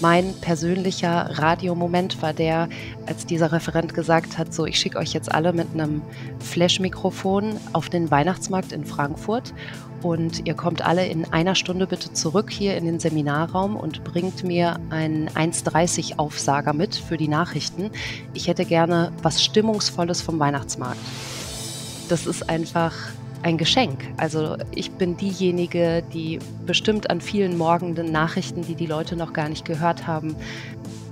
mein persönlicher Radiomoment war der, als dieser Referent gesagt hat, so ich schicke euch jetzt alle mit einem Flash-Mikrofon auf den Weihnachtsmarkt in Frankfurt und ihr kommt alle in einer Stunde bitte zurück hier in den Seminarraum und bringt mir einen 1,30 Aufsager mit für die Nachrichten. Ich hätte gerne was Stimmungsvolles vom Weihnachtsmarkt. Das ist einfach ein Geschenk. Also ich bin diejenige, die bestimmt an vielen morgenden Nachrichten, die die Leute noch gar nicht gehört haben,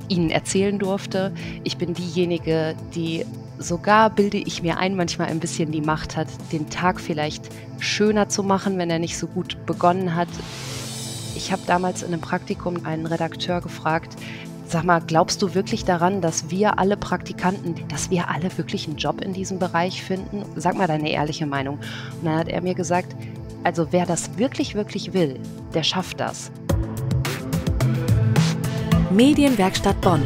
ihnen erzählen durfte. Ich bin diejenige, die sogar bilde ich mir ein, manchmal ein bisschen die Macht hat, den Tag vielleicht schöner zu machen, wenn er nicht so gut begonnen hat. Ich habe damals in einem Praktikum einen Redakteur gefragt, Sag mal, glaubst du wirklich daran, dass wir alle Praktikanten, dass wir alle wirklich einen Job in diesem Bereich finden? Sag mal deine ehrliche Meinung. Und dann hat er mir gesagt, also wer das wirklich, wirklich will, der schafft das. Medienwerkstatt Bonn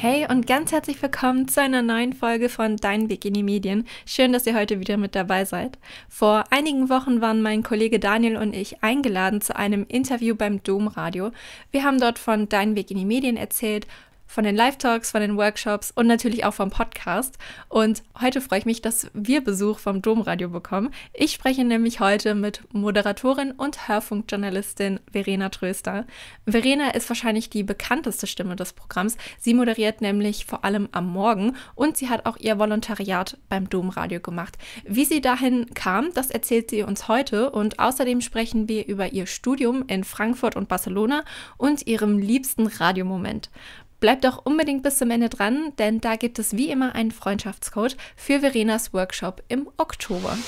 Hey und ganz herzlich willkommen zu einer neuen Folge von Dein Weg in die Medien. Schön, dass ihr heute wieder mit dabei seid. Vor einigen Wochen waren mein Kollege Daniel und ich eingeladen zu einem Interview beim Domradio. Wir haben dort von Dein Weg in die Medien erzählt von den Live-Talks, von den Workshops und natürlich auch vom Podcast. Und heute freue ich mich, dass wir Besuch vom Domradio bekommen. Ich spreche nämlich heute mit Moderatorin und Hörfunkjournalistin Verena Tröster. Verena ist wahrscheinlich die bekannteste Stimme des Programms. Sie moderiert nämlich vor allem am Morgen und sie hat auch ihr Volontariat beim Domradio gemacht. Wie sie dahin kam, das erzählt sie uns heute und außerdem sprechen wir über ihr Studium in Frankfurt und Barcelona und ihrem liebsten Radiomoment. Bleibt auch unbedingt bis zum Ende dran, denn da gibt es wie immer einen Freundschaftscode für Verenas Workshop im Oktober.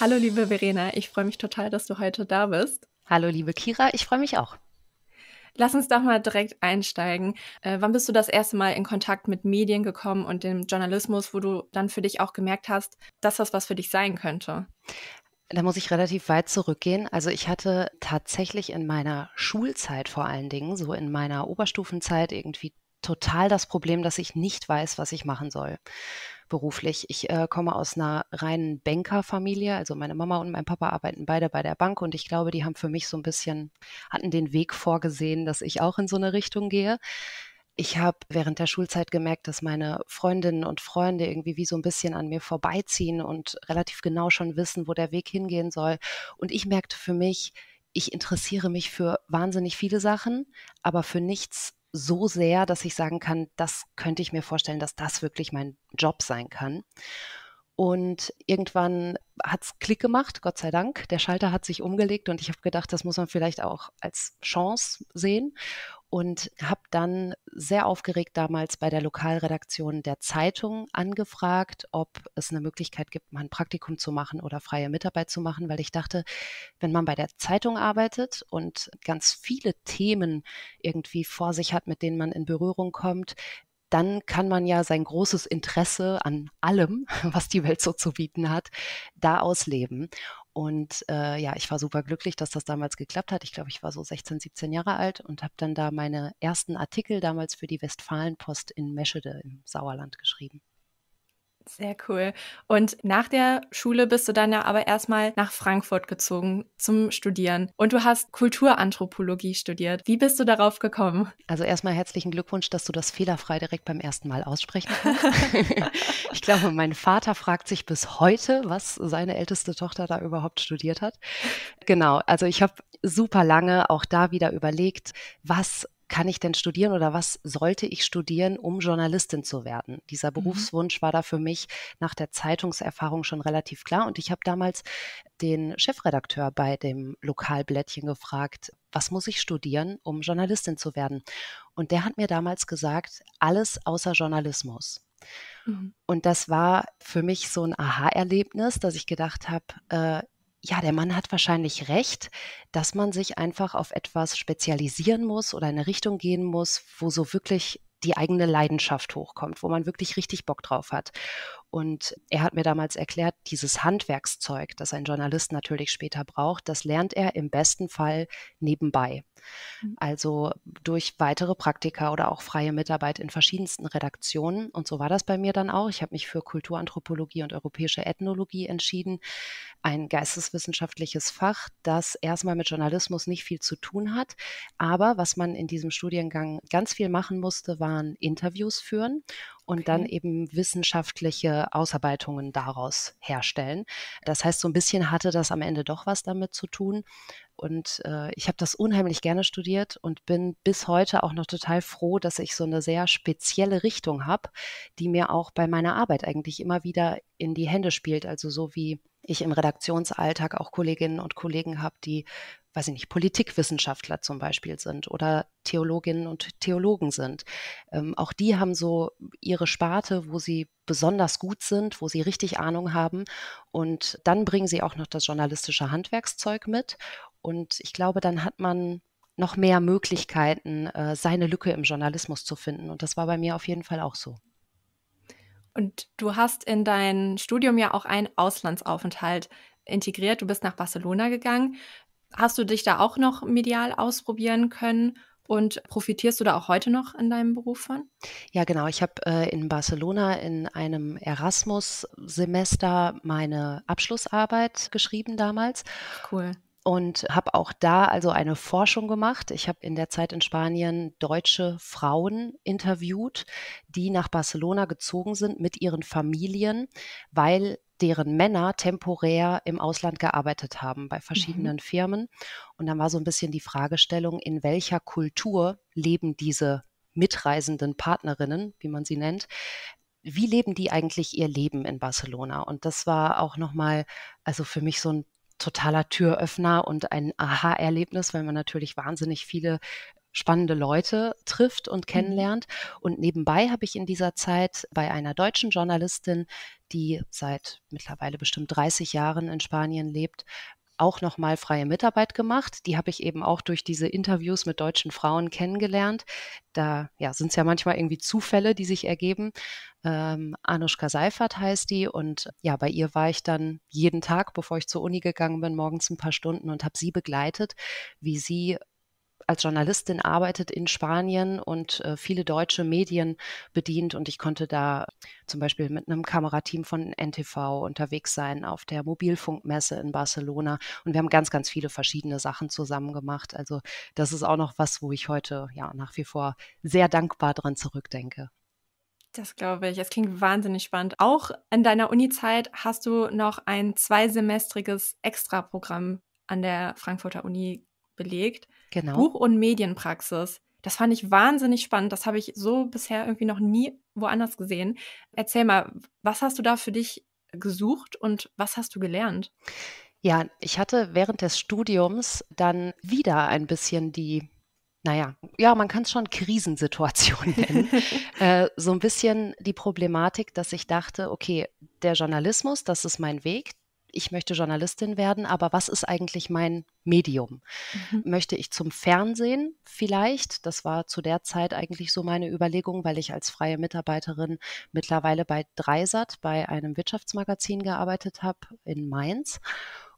Hallo liebe Verena, ich freue mich total, dass du heute da bist. Hallo liebe Kira, ich freue mich auch. Lass uns doch mal direkt einsteigen. Äh, wann bist du das erste Mal in Kontakt mit Medien gekommen und dem Journalismus, wo du dann für dich auch gemerkt hast, dass das was für dich sein könnte? Da muss ich relativ weit zurückgehen. Also ich hatte tatsächlich in meiner Schulzeit vor allen Dingen, so in meiner Oberstufenzeit irgendwie total das Problem, dass ich nicht weiß, was ich machen soll beruflich. Ich äh, komme aus einer reinen Bankerfamilie, also meine Mama und mein Papa arbeiten beide bei der Bank und ich glaube, die haben für mich so ein bisschen, hatten den Weg vorgesehen, dass ich auch in so eine Richtung gehe. Ich habe während der Schulzeit gemerkt, dass meine Freundinnen und Freunde irgendwie wie so ein bisschen an mir vorbeiziehen und relativ genau schon wissen, wo der Weg hingehen soll. Und ich merkte für mich, ich interessiere mich für wahnsinnig viele Sachen, aber für nichts so sehr, dass ich sagen kann, das könnte ich mir vorstellen, dass das wirklich mein Job sein kann. Und irgendwann hat es Klick gemacht, Gott sei Dank. Der Schalter hat sich umgelegt und ich habe gedacht, das muss man vielleicht auch als Chance sehen. Und habe dann sehr aufgeregt damals bei der Lokalredaktion der Zeitung angefragt, ob es eine Möglichkeit gibt, mal ein Praktikum zu machen oder freie Mitarbeit zu machen, weil ich dachte, wenn man bei der Zeitung arbeitet und ganz viele Themen irgendwie vor sich hat, mit denen man in Berührung kommt, dann kann man ja sein großes Interesse an allem, was die Welt so zu bieten hat, da ausleben. Und äh, ja, ich war super glücklich, dass das damals geklappt hat. Ich glaube, ich war so 16, 17 Jahre alt und habe dann da meine ersten Artikel damals für die Westfalenpost in Meschede im Sauerland geschrieben. Sehr cool. Und nach der Schule bist du dann ja aber erstmal nach Frankfurt gezogen zum Studieren. Und du hast Kulturanthropologie studiert. Wie bist du darauf gekommen? Also erstmal herzlichen Glückwunsch, dass du das fehlerfrei direkt beim ersten Mal aussprechen kannst. ich glaube, mein Vater fragt sich bis heute, was seine älteste Tochter da überhaupt studiert hat. Genau, also ich habe super lange auch da wieder überlegt, was kann ich denn studieren oder was sollte ich studieren, um Journalistin zu werden? Dieser mhm. Berufswunsch war da für mich nach der Zeitungserfahrung schon relativ klar. Und ich habe damals den Chefredakteur bei dem Lokalblättchen gefragt, was muss ich studieren, um Journalistin zu werden? Und der hat mir damals gesagt, alles außer Journalismus. Mhm. Und das war für mich so ein Aha-Erlebnis, dass ich gedacht habe, äh, ja, der Mann hat wahrscheinlich recht, dass man sich einfach auf etwas spezialisieren muss oder in eine Richtung gehen muss, wo so wirklich die eigene Leidenschaft hochkommt, wo man wirklich richtig Bock drauf hat. Und er hat mir damals erklärt, dieses Handwerkszeug, das ein Journalist natürlich später braucht, das lernt er im besten Fall nebenbei. Hm. Also durch weitere Praktika oder auch freie Mitarbeit in verschiedensten Redaktionen. Und so war das bei mir dann auch. Ich habe mich für Kulturanthropologie und europäische Ethnologie entschieden. Ein geisteswissenschaftliches Fach, das erstmal mit Journalismus nicht viel zu tun hat. Aber was man in diesem Studiengang ganz viel machen musste, waren Interviews führen und okay. dann eben wissenschaftliche Ausarbeitungen daraus herstellen. Das heißt, so ein bisschen hatte das am Ende doch was damit zu tun. Und äh, ich habe das unheimlich gerne studiert und bin bis heute auch noch total froh, dass ich so eine sehr spezielle Richtung habe, die mir auch bei meiner Arbeit eigentlich immer wieder in die Hände spielt. Also so wie ich im Redaktionsalltag auch Kolleginnen und Kollegen habe, die, weiß ich nicht, Politikwissenschaftler zum Beispiel sind oder Theologinnen und Theologen sind. Ähm, auch die haben so ihre Sparte, wo sie besonders gut sind, wo sie richtig Ahnung haben. Und dann bringen sie auch noch das journalistische Handwerkszeug mit. Und ich glaube, dann hat man noch mehr Möglichkeiten, äh, seine Lücke im Journalismus zu finden. Und das war bei mir auf jeden Fall auch so. Und du hast in dein Studium ja auch einen Auslandsaufenthalt integriert. Du bist nach Barcelona gegangen. Hast du dich da auch noch medial ausprobieren können? Und profitierst du da auch heute noch in deinem Beruf von? Ja, genau. Ich habe äh, in Barcelona in einem Erasmus-Semester meine Abschlussarbeit geschrieben damals. Cool und habe auch da also eine Forschung gemacht. Ich habe in der Zeit in Spanien deutsche Frauen interviewt, die nach Barcelona gezogen sind mit ihren Familien, weil deren Männer temporär im Ausland gearbeitet haben bei mhm. verschiedenen mhm. Firmen. Und dann war so ein bisschen die Fragestellung, in welcher Kultur leben diese mitreisenden Partnerinnen, wie man sie nennt, wie leben die eigentlich ihr Leben in Barcelona? Und das war auch nochmal, also für mich so ein totaler Türöffner und ein Aha-Erlebnis, weil man natürlich wahnsinnig viele spannende Leute trifft und mhm. kennenlernt. Und nebenbei habe ich in dieser Zeit bei einer deutschen Journalistin, die seit mittlerweile bestimmt 30 Jahren in Spanien lebt, auch nochmal freie Mitarbeit gemacht. Die habe ich eben auch durch diese Interviews mit deutschen Frauen kennengelernt. Da ja, sind es ja manchmal irgendwie Zufälle, die sich ergeben. Ähm, Anushka Seifert heißt die und ja, bei ihr war ich dann jeden Tag, bevor ich zur Uni gegangen bin, morgens ein paar Stunden und habe sie begleitet, wie sie als Journalistin arbeitet in Spanien und äh, viele deutsche Medien bedient. Und ich konnte da zum Beispiel mit einem Kamerateam von NTV unterwegs sein auf der Mobilfunkmesse in Barcelona. Und wir haben ganz, ganz viele verschiedene Sachen zusammen gemacht. Also das ist auch noch was, wo ich heute ja nach wie vor sehr dankbar dran zurückdenke. Das glaube ich. Es klingt wahnsinnig spannend. Auch in deiner Uni-Zeit hast du noch ein zweisemestriges Extraprogramm an der Frankfurter Uni belegt. Genau. Buch- und Medienpraxis. Das fand ich wahnsinnig spannend. Das habe ich so bisher irgendwie noch nie woanders gesehen. Erzähl mal, was hast du da für dich gesucht und was hast du gelernt? Ja, ich hatte während des Studiums dann wieder ein bisschen die, naja, ja, man kann es schon Krisensituation nennen, äh, so ein bisschen die Problematik, dass ich dachte, okay, der Journalismus, das ist mein Weg, ich möchte Journalistin werden, aber was ist eigentlich mein Medium? Mhm. Möchte ich zum Fernsehen vielleicht? Das war zu der Zeit eigentlich so meine Überlegung, weil ich als freie Mitarbeiterin mittlerweile bei Dreisat, bei einem Wirtschaftsmagazin gearbeitet habe in Mainz.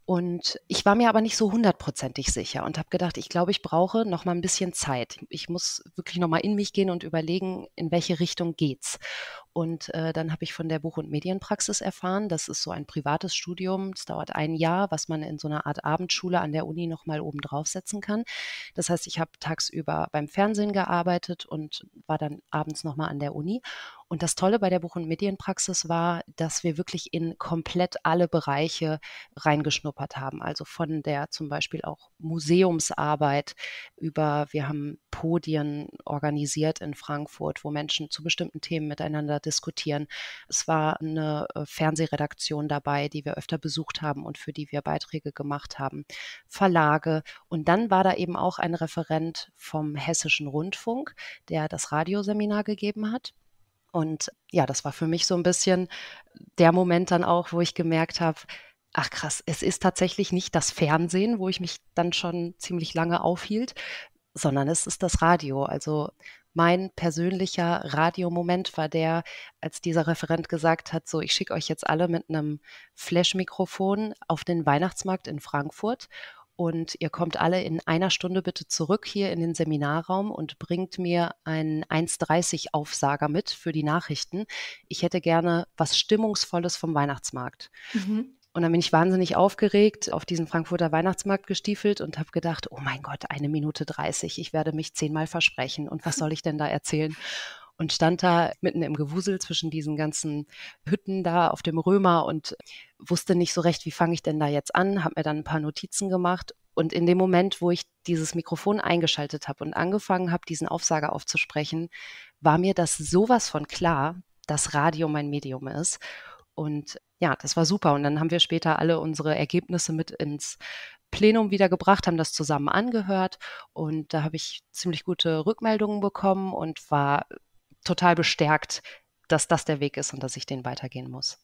Und ich war mir aber nicht so hundertprozentig sicher und habe gedacht, ich glaube, ich brauche noch mal ein bisschen Zeit. Ich muss wirklich noch mal in mich gehen und überlegen, in welche Richtung geht's. Und äh, dann habe ich von der Buch- und Medienpraxis erfahren. Das ist so ein privates Studium. Es dauert ein Jahr, was man in so einer Art Abendschule an der Uni nochmal oben draufsetzen kann. Das heißt, ich habe tagsüber beim Fernsehen gearbeitet und war dann abends nochmal an der Uni. Und das Tolle bei der Buch- und Medienpraxis war, dass wir wirklich in komplett alle Bereiche reingeschnuppert haben. Also von der zum Beispiel auch Museumsarbeit über, wir haben Podien organisiert in Frankfurt, wo Menschen zu bestimmten Themen miteinander diskutieren. Es war eine äh, Fernsehredaktion dabei, die wir öfter besucht haben und für die wir Beiträge gemacht haben, Verlage. Und dann war da eben auch ein Referent vom Hessischen Rundfunk, der das Radioseminar gegeben hat. Und ja, das war für mich so ein bisschen der Moment dann auch, wo ich gemerkt habe, ach krass, es ist tatsächlich nicht das Fernsehen, wo ich mich dann schon ziemlich lange aufhielt, sondern es ist das Radio. Also mein persönlicher Radiomoment war der, als dieser Referent gesagt hat, so ich schicke euch jetzt alle mit einem Flash-Mikrofon auf den Weihnachtsmarkt in Frankfurt und ihr kommt alle in einer Stunde bitte zurück hier in den Seminarraum und bringt mir einen 1,30 Aufsager mit für die Nachrichten. Ich hätte gerne was Stimmungsvolles vom Weihnachtsmarkt. Mhm. Und dann bin ich wahnsinnig aufgeregt auf diesen Frankfurter Weihnachtsmarkt gestiefelt und habe gedacht, oh mein Gott, eine Minute 30, ich werde mich zehnmal versprechen und was soll ich denn da erzählen? und stand da mitten im Gewusel zwischen diesen ganzen Hütten da auf dem Römer und wusste nicht so recht, wie fange ich denn da jetzt an, habe mir dann ein paar Notizen gemacht und in dem Moment, wo ich dieses Mikrofon eingeschaltet habe und angefangen habe, diesen Aufsager aufzusprechen, war mir das sowas von klar, dass Radio mein Medium ist. Und ja, das war super. Und dann haben wir später alle unsere Ergebnisse mit ins Plenum wiedergebracht, haben das zusammen angehört. Und da habe ich ziemlich gute Rückmeldungen bekommen und war total bestärkt, dass das der Weg ist und dass ich den weitergehen muss.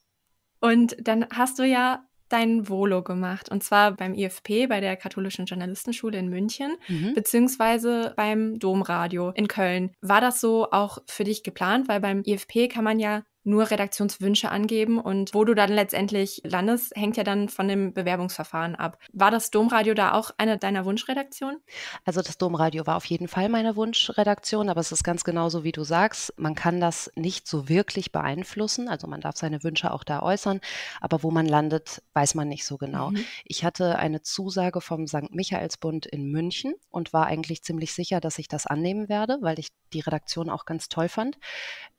Und dann hast du ja dein Volo gemacht und zwar beim IFP, bei der Katholischen Journalistenschule in München, mhm. beziehungsweise beim Domradio in Köln. War das so auch für dich geplant? Weil beim IFP kann man ja nur Redaktionswünsche angeben und wo du dann letztendlich landest, hängt ja dann von dem Bewerbungsverfahren ab. War das Domradio da auch eine deiner Wunschredaktionen? Also das Domradio war auf jeden Fall meine Wunschredaktion, aber es ist ganz genauso, wie du sagst. Man kann das nicht so wirklich beeinflussen. Also man darf seine Wünsche auch da äußern, aber wo man landet, weiß man nicht so genau. Mhm. Ich hatte eine Zusage vom St. Michaelsbund in München und war eigentlich ziemlich sicher, dass ich das annehmen werde, weil ich die Redaktion auch ganz toll fand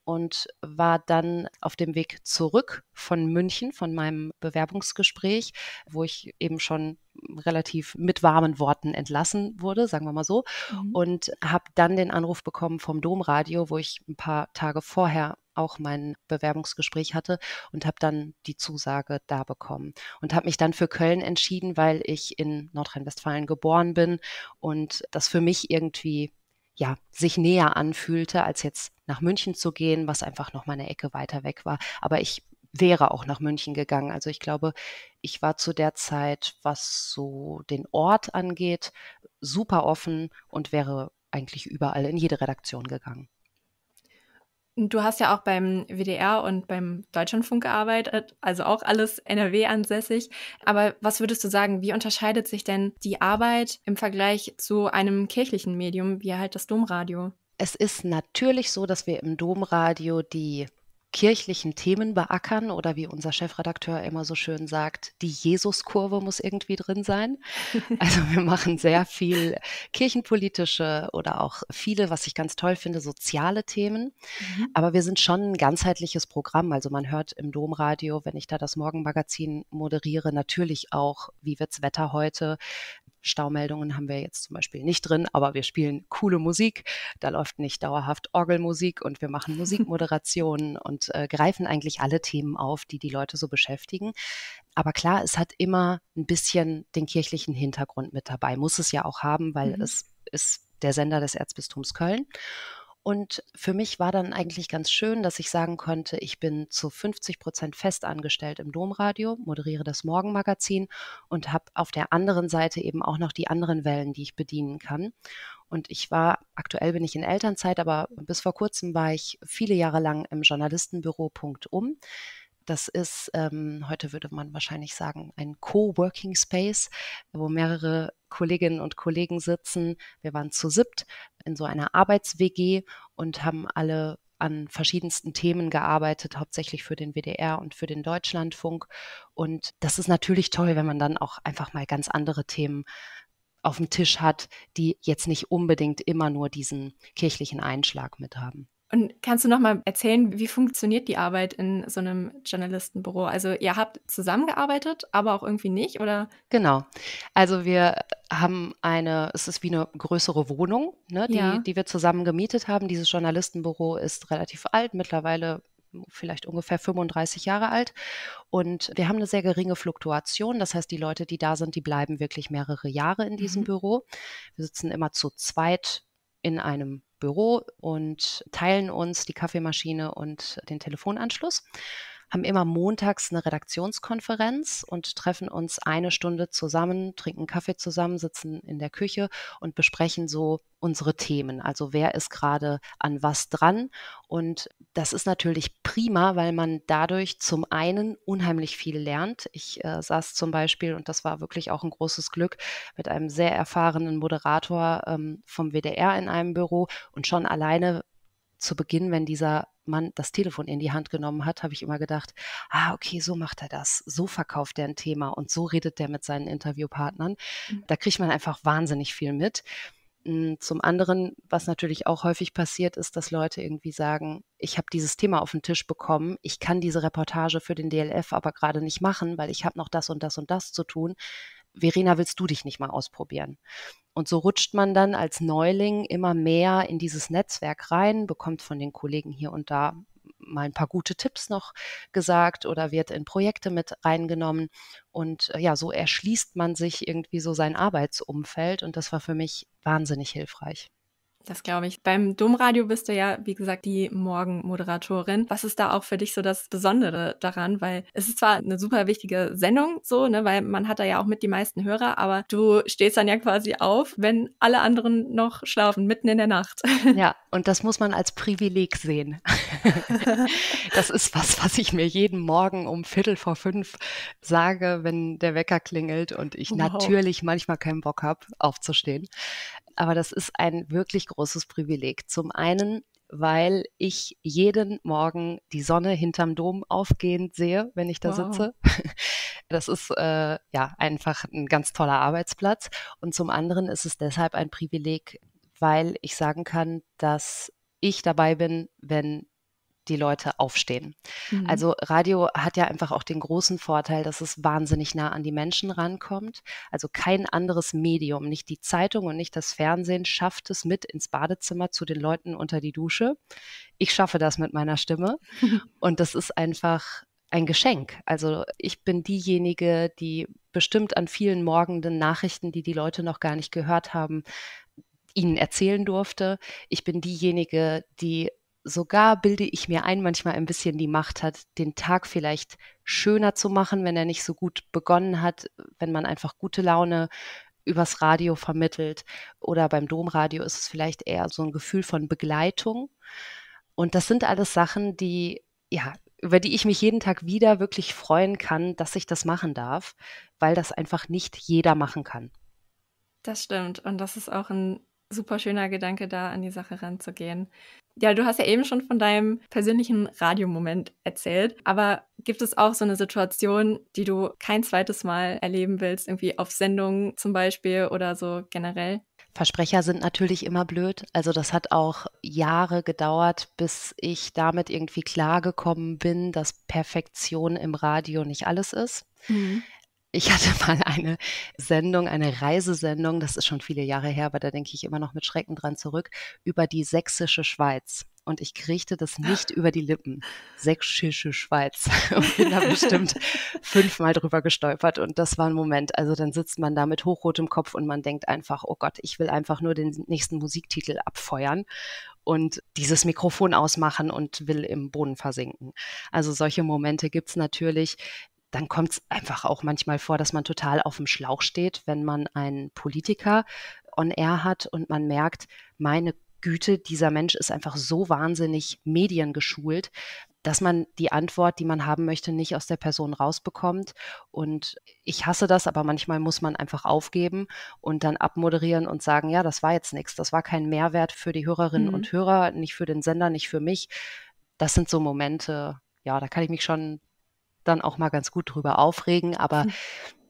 und war dann auf dem Weg zurück von München, von meinem Bewerbungsgespräch, wo ich eben schon relativ mit warmen Worten entlassen wurde, sagen wir mal so. Mhm. Und habe dann den Anruf bekommen vom Domradio, wo ich ein paar Tage vorher auch mein Bewerbungsgespräch hatte und habe dann die Zusage da bekommen und habe mich dann für Köln entschieden, weil ich in Nordrhein-Westfalen geboren bin und das für mich irgendwie ja sich näher anfühlte als jetzt nach München zu gehen, was einfach noch mal eine Ecke weiter weg war. Aber ich wäre auch nach München gegangen. Also ich glaube, ich war zu der Zeit, was so den Ort angeht, super offen und wäre eigentlich überall in jede Redaktion gegangen. Du hast ja auch beim WDR und beim Deutschlandfunk gearbeitet, also auch alles NRW ansässig. Aber was würdest du sagen, wie unterscheidet sich denn die Arbeit im Vergleich zu einem kirchlichen Medium wie halt das Domradio? Es ist natürlich so, dass wir im Domradio die kirchlichen Themen beackern oder wie unser Chefredakteur immer so schön sagt, die Jesuskurve muss irgendwie drin sein. Also wir machen sehr viel kirchenpolitische oder auch viele, was ich ganz toll finde, soziale Themen. Mhm. Aber wir sind schon ein ganzheitliches Programm. Also man hört im Domradio, wenn ich da das Morgenmagazin moderiere, natürlich auch, wie wird's Wetter heute, Staumeldungen haben wir jetzt zum Beispiel nicht drin, aber wir spielen coole Musik. Da läuft nicht dauerhaft Orgelmusik und wir machen Musikmoderationen und äh, greifen eigentlich alle Themen auf, die die Leute so beschäftigen. Aber klar, es hat immer ein bisschen den kirchlichen Hintergrund mit dabei. Muss es ja auch haben, weil mhm. es ist der Sender des Erzbistums Köln. Und für mich war dann eigentlich ganz schön, dass ich sagen konnte, ich bin zu 50 Prozent fest angestellt im Domradio, moderiere das Morgenmagazin und habe auf der anderen Seite eben auch noch die anderen Wellen, die ich bedienen kann. Und ich war, aktuell bin ich in Elternzeit, aber bis vor kurzem war ich viele Jahre lang im Journalistenbüro um. Das ist, ähm, heute würde man wahrscheinlich sagen, ein Co-Working Space, wo mehrere Kolleginnen und Kollegen sitzen. Wir waren zu siebt in so einer Arbeits-WG und haben alle an verschiedensten Themen gearbeitet, hauptsächlich für den WDR und für den Deutschlandfunk. Und das ist natürlich toll, wenn man dann auch einfach mal ganz andere Themen auf dem Tisch hat, die jetzt nicht unbedingt immer nur diesen kirchlichen Einschlag mit haben. Und kannst du noch mal erzählen, wie funktioniert die Arbeit in so einem Journalistenbüro? Also ihr habt zusammengearbeitet, aber auch irgendwie nicht, oder? Genau. Also wir haben eine, es ist wie eine größere Wohnung, ne, die, ja. die wir zusammen gemietet haben. Dieses Journalistenbüro ist relativ alt, mittlerweile vielleicht ungefähr 35 Jahre alt. Und wir haben eine sehr geringe Fluktuation. Das heißt, die Leute, die da sind, die bleiben wirklich mehrere Jahre in diesem mhm. Büro. Wir sitzen immer zu zweit in einem Büro und teilen uns die Kaffeemaschine und den Telefonanschluss haben immer montags eine Redaktionskonferenz und treffen uns eine Stunde zusammen, trinken Kaffee zusammen, sitzen in der Küche und besprechen so unsere Themen. Also wer ist gerade an was dran? Und das ist natürlich prima, weil man dadurch zum einen unheimlich viel lernt. Ich äh, saß zum Beispiel, und das war wirklich auch ein großes Glück, mit einem sehr erfahrenen Moderator ähm, vom WDR in einem Büro. Und schon alleine zu Beginn, wenn dieser Mann das Telefon in die Hand genommen hat, habe ich immer gedacht, ah, okay, so macht er das, so verkauft er ein Thema und so redet er mit seinen Interviewpartnern. Mhm. Da kriegt man einfach wahnsinnig viel mit. Hm, zum anderen, was natürlich auch häufig passiert, ist, dass Leute irgendwie sagen, ich habe dieses Thema auf den Tisch bekommen, ich kann diese Reportage für den DLF aber gerade nicht machen, weil ich habe noch das und das und das zu tun. Verena, willst du dich nicht mal ausprobieren? Und so rutscht man dann als Neuling immer mehr in dieses Netzwerk rein, bekommt von den Kollegen hier und da mal ein paar gute Tipps noch gesagt oder wird in Projekte mit reingenommen. Und äh, ja, so erschließt man sich irgendwie so sein Arbeitsumfeld und das war für mich wahnsinnig hilfreich. Das glaube ich. Beim Domradio bist du ja, wie gesagt, die Morgenmoderatorin. Was ist da auch für dich so das Besondere daran? Weil es ist zwar eine super wichtige Sendung, so, ne, weil man hat da ja auch mit die meisten Hörer, aber du stehst dann ja quasi auf, wenn alle anderen noch schlafen, mitten in der Nacht. Ja, und das muss man als Privileg sehen. das ist was, was ich mir jeden Morgen um Viertel vor fünf sage, wenn der Wecker klingelt und ich wow. natürlich manchmal keinen Bock habe, aufzustehen aber das ist ein wirklich großes Privileg. Zum einen weil ich jeden Morgen die Sonne hinterm Dom aufgehend sehe, wenn ich da wow. sitze. Das ist äh, ja einfach ein ganz toller Arbeitsplatz. Und zum anderen ist es deshalb ein Privileg, weil ich sagen kann, dass ich dabei bin, wenn die Leute aufstehen. Mhm. Also Radio hat ja einfach auch den großen Vorteil, dass es wahnsinnig nah an die Menschen rankommt. Also kein anderes Medium, nicht die Zeitung und nicht das Fernsehen schafft es mit ins Badezimmer zu den Leuten unter die Dusche. Ich schaffe das mit meiner Stimme und das ist einfach ein Geschenk. Also ich bin diejenige, die bestimmt an vielen morgenden Nachrichten, die die Leute noch gar nicht gehört haben, ihnen erzählen durfte. Ich bin diejenige, die sogar bilde ich mir ein, manchmal ein bisschen die Macht hat, den Tag vielleicht schöner zu machen, wenn er nicht so gut begonnen hat, wenn man einfach gute Laune übers Radio vermittelt oder beim Domradio ist es vielleicht eher so ein Gefühl von Begleitung. Und das sind alles Sachen, die, ja, über die ich mich jeden Tag wieder wirklich freuen kann, dass ich das machen darf, weil das einfach nicht jeder machen kann. Das stimmt. Und das ist auch ein super schöner Gedanke, da an die Sache ranzugehen. Ja, du hast ja eben schon von deinem persönlichen Radiomoment erzählt, aber gibt es auch so eine Situation, die du kein zweites Mal erleben willst, irgendwie auf Sendungen zum Beispiel oder so generell? Versprecher sind natürlich immer blöd. Also das hat auch Jahre gedauert, bis ich damit irgendwie klargekommen bin, dass Perfektion im Radio nicht alles ist. Mhm. Ich hatte mal eine Sendung, eine Reisesendung, das ist schon viele Jahre her, aber da denke ich immer noch mit Schrecken dran zurück, über die sächsische Schweiz. Und ich kriegte das ah. nicht über die Lippen. Sächsische Schweiz. Und bin da bestimmt fünfmal drüber gestolpert. Und das war ein Moment. Also dann sitzt man da mit hochrotem Kopf und man denkt einfach, oh Gott, ich will einfach nur den nächsten Musiktitel abfeuern und dieses Mikrofon ausmachen und will im Boden versinken. Also solche Momente gibt es natürlich dann kommt es einfach auch manchmal vor, dass man total auf dem Schlauch steht, wenn man einen Politiker on air hat und man merkt, meine Güte, dieser Mensch ist einfach so wahnsinnig mediengeschult, dass man die Antwort, die man haben möchte, nicht aus der Person rausbekommt. Und ich hasse das, aber manchmal muss man einfach aufgeben und dann abmoderieren und sagen, ja, das war jetzt nichts, das war kein Mehrwert für die Hörerinnen mhm. und Hörer, nicht für den Sender, nicht für mich. Das sind so Momente, ja, da kann ich mich schon dann auch mal ganz gut drüber aufregen. Aber hm.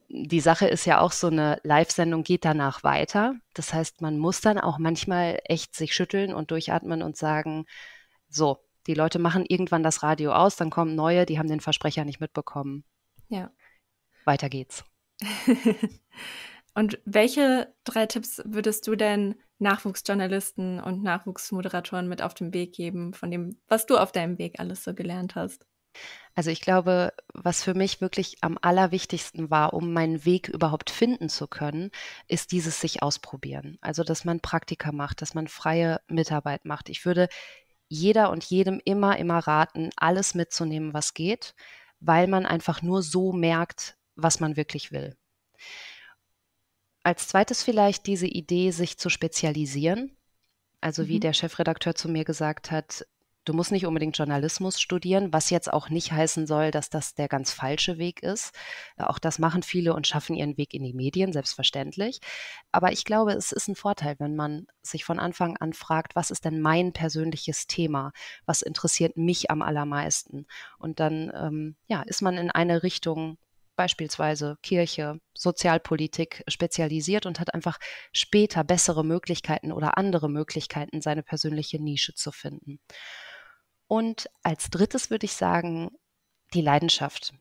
die Sache ist ja auch so eine Live-Sendung geht danach weiter. Das heißt, man muss dann auch manchmal echt sich schütteln und durchatmen und sagen, so, die Leute machen irgendwann das Radio aus, dann kommen neue, die haben den Versprecher nicht mitbekommen. Ja. Weiter geht's. und welche drei Tipps würdest du denn Nachwuchsjournalisten und Nachwuchsmoderatoren mit auf den Weg geben, von dem, was du auf deinem Weg alles so gelernt hast? Also ich glaube, was für mich wirklich am allerwichtigsten war, um meinen Weg überhaupt finden zu können, ist dieses sich ausprobieren. Also dass man Praktika macht, dass man freie Mitarbeit macht. Ich würde jeder und jedem immer, immer raten, alles mitzunehmen, was geht, weil man einfach nur so merkt, was man wirklich will. Als zweites vielleicht diese Idee, sich zu spezialisieren. Also wie mhm. der Chefredakteur zu mir gesagt hat, Du musst nicht unbedingt Journalismus studieren, was jetzt auch nicht heißen soll, dass das der ganz falsche Weg ist. Äh, auch das machen viele und schaffen ihren Weg in die Medien, selbstverständlich. Aber ich glaube, es ist ein Vorteil, wenn man sich von Anfang an fragt, was ist denn mein persönliches Thema? Was interessiert mich am allermeisten? Und dann ähm, ja, ist man in eine Richtung beispielsweise Kirche, Sozialpolitik spezialisiert und hat einfach später bessere Möglichkeiten oder andere Möglichkeiten, seine persönliche Nische zu finden. Und als drittes würde ich sagen, die Leidenschaft.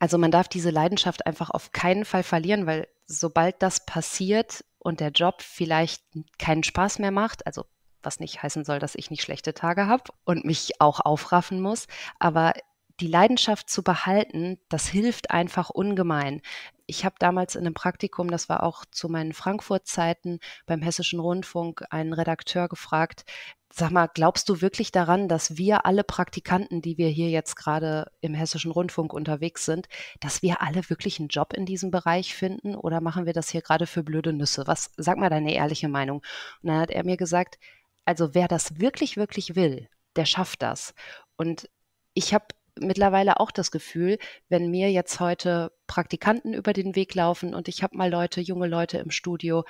Also man darf diese Leidenschaft einfach auf keinen Fall verlieren, weil sobald das passiert und der Job vielleicht keinen Spaß mehr macht, also was nicht heißen soll, dass ich nicht schlechte Tage habe und mich auch aufraffen muss, aber die Leidenschaft zu behalten, das hilft einfach ungemein ich habe damals in einem Praktikum, das war auch zu meinen Frankfurt-Zeiten beim Hessischen Rundfunk, einen Redakteur gefragt, sag mal, glaubst du wirklich daran, dass wir alle Praktikanten, die wir hier jetzt gerade im Hessischen Rundfunk unterwegs sind, dass wir alle wirklich einen Job in diesem Bereich finden oder machen wir das hier gerade für blöde Nüsse? Was, sag mal deine ehrliche Meinung. Und dann hat er mir gesagt, also wer das wirklich, wirklich will, der schafft das. Und ich habe mittlerweile auch das Gefühl, wenn mir jetzt heute Praktikanten über den Weg laufen und ich habe mal Leute, junge Leute im Studio,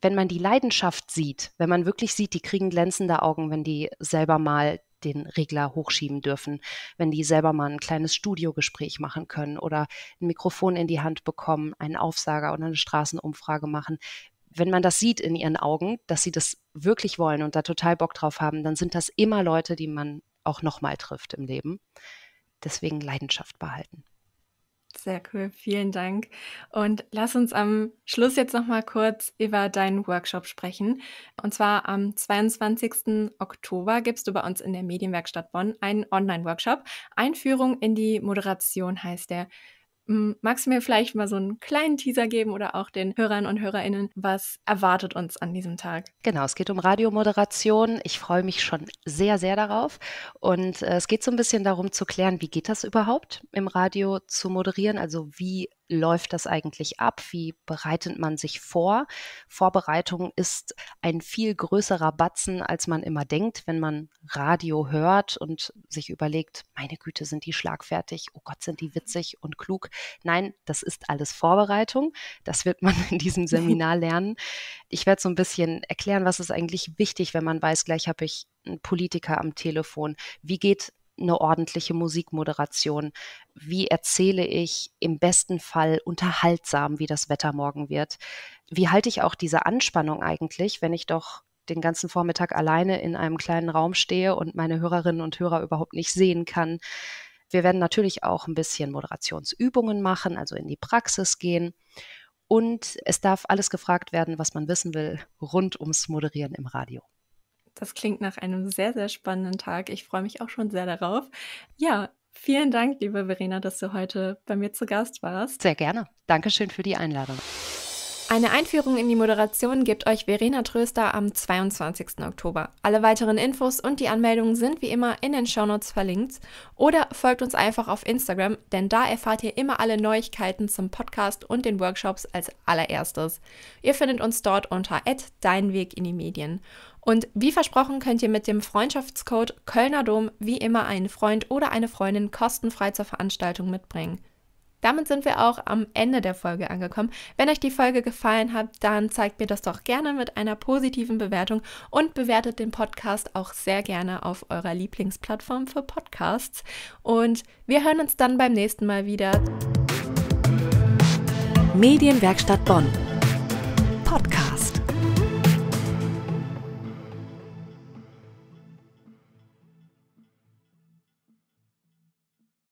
wenn man die Leidenschaft sieht, wenn man wirklich sieht, die kriegen glänzende Augen, wenn die selber mal den Regler hochschieben dürfen, wenn die selber mal ein kleines Studiogespräch machen können oder ein Mikrofon in die Hand bekommen, einen Aufsager oder eine Straßenumfrage machen. Wenn man das sieht in ihren Augen, dass sie das wirklich wollen und da total Bock drauf haben, dann sind das immer Leute, die man auch nochmal trifft im Leben. Deswegen Leidenschaft behalten. Sehr cool, vielen Dank. Und lass uns am Schluss jetzt nochmal kurz über deinen Workshop sprechen. Und zwar am 22. Oktober gibst du bei uns in der Medienwerkstatt Bonn einen Online-Workshop. Einführung in die Moderation heißt der. Magst du mir vielleicht mal so einen kleinen Teaser geben oder auch den Hörern und Hörerinnen, was erwartet uns an diesem Tag? Genau, es geht um Radiomoderation. Ich freue mich schon sehr, sehr darauf. Und äh, es geht so ein bisschen darum zu klären, wie geht das überhaupt im Radio zu moderieren? Also wie läuft das eigentlich ab? Wie bereitet man sich vor? Vorbereitung ist ein viel größerer Batzen, als man immer denkt, wenn man Radio hört und sich überlegt, meine Güte, sind die schlagfertig, oh Gott, sind die witzig und klug. Nein, das ist alles Vorbereitung. Das wird man in diesem Seminar lernen. Ich werde so ein bisschen erklären, was ist eigentlich wichtig, wenn man weiß, gleich habe ich einen Politiker am Telefon. Wie geht eine ordentliche Musikmoderation? Wie erzähle ich im besten Fall unterhaltsam, wie das Wetter morgen wird? Wie halte ich auch diese Anspannung eigentlich, wenn ich doch den ganzen Vormittag alleine in einem kleinen Raum stehe und meine Hörerinnen und Hörer überhaupt nicht sehen kann? Wir werden natürlich auch ein bisschen Moderationsübungen machen, also in die Praxis gehen. Und es darf alles gefragt werden, was man wissen will, rund ums Moderieren im Radio. Das klingt nach einem sehr, sehr spannenden Tag. Ich freue mich auch schon sehr darauf. Ja, vielen Dank, liebe Verena, dass du heute bei mir zu Gast warst. Sehr gerne. Dankeschön für die Einladung. Eine Einführung in die Moderation gibt euch Verena Tröster am 22. Oktober. Alle weiteren Infos und die Anmeldungen sind wie immer in den Shownotes verlinkt oder folgt uns einfach auf Instagram, denn da erfahrt ihr immer alle Neuigkeiten zum Podcast und den Workshops als allererstes. Ihr findet uns dort unter Weg in die Medien. Und wie versprochen könnt ihr mit dem Freundschaftscode Kölner Dom wie immer einen Freund oder eine Freundin kostenfrei zur Veranstaltung mitbringen. Damit sind wir auch am Ende der Folge angekommen. Wenn euch die Folge gefallen hat, dann zeigt mir das doch gerne mit einer positiven Bewertung und bewertet den Podcast auch sehr gerne auf eurer Lieblingsplattform für Podcasts. Und wir hören uns dann beim nächsten Mal wieder. Medienwerkstatt Bonn